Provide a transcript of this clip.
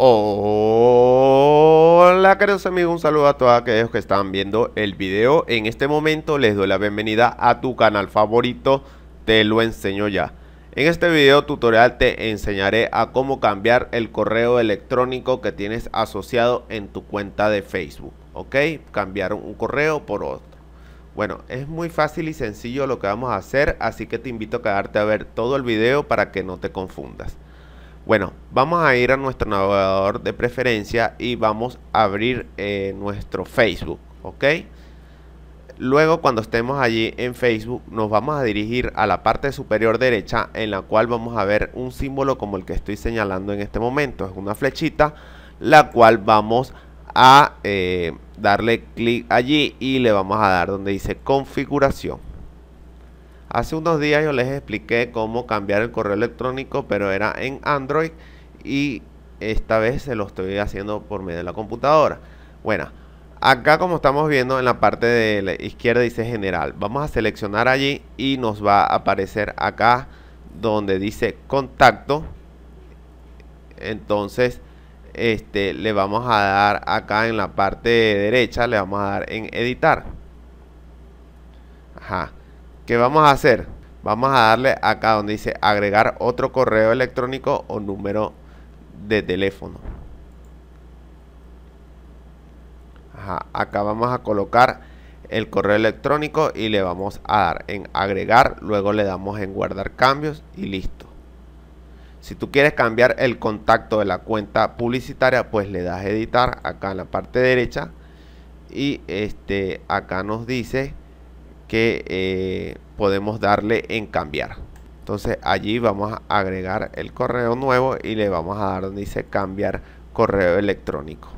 Hola queridos amigos, un saludo a todos aquellos que están viendo el video En este momento les doy la bienvenida a tu canal favorito, te lo enseño ya En este video tutorial te enseñaré a cómo cambiar el correo electrónico que tienes asociado en tu cuenta de Facebook ¿Ok? Cambiar un correo por otro Bueno, es muy fácil y sencillo lo que vamos a hacer Así que te invito a quedarte a ver todo el video para que no te confundas bueno, vamos a ir a nuestro navegador de preferencia y vamos a abrir eh, nuestro Facebook, ¿ok? Luego cuando estemos allí en Facebook nos vamos a dirigir a la parte superior derecha en la cual vamos a ver un símbolo como el que estoy señalando en este momento. Es una flechita la cual vamos a eh, darle clic allí y le vamos a dar donde dice configuración. Hace unos días yo les expliqué cómo cambiar el correo electrónico, pero era en Android y esta vez se lo estoy haciendo por medio de la computadora. Bueno, acá como estamos viendo en la parte de la izquierda dice general. Vamos a seleccionar allí y nos va a aparecer acá donde dice contacto. Entonces, este le vamos a dar acá en la parte derecha, le vamos a dar en editar. Ajá. ¿Qué vamos a hacer? Vamos a darle acá donde dice agregar otro correo electrónico o número de teléfono. acá vamos a colocar el correo electrónico y le vamos a dar en agregar, luego le damos en guardar cambios y listo. Si tú quieres cambiar el contacto de la cuenta publicitaria, pues le das editar acá en la parte derecha y este acá nos dice que eh, podemos darle en cambiar. Entonces allí vamos a agregar el correo nuevo y le vamos a dar donde dice cambiar correo electrónico.